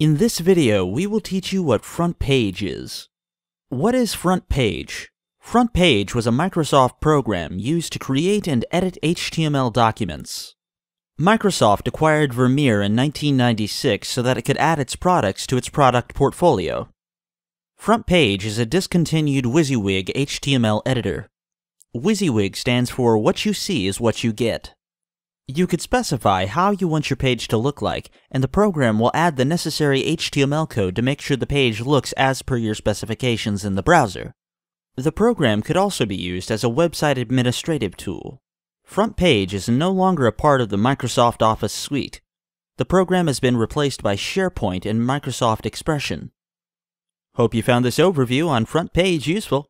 In this video, we will teach you what Front Page is. What is Front Page? Front Page was a Microsoft program used to create and edit HTML documents. Microsoft acquired Vermeer in 1996 so that it could add its products to its product portfolio. Front Page is a discontinued WYSIWYG HTML editor. WYSIWYG stands for What You See is What You Get. You could specify how you want your page to look like, and the program will add the necessary HTML code to make sure the page looks as per your specifications in the browser. The program could also be used as a website administrative tool. FrontPage is no longer a part of the Microsoft Office suite. The program has been replaced by SharePoint and Microsoft Expression. Hope you found this overview on FrontPage useful.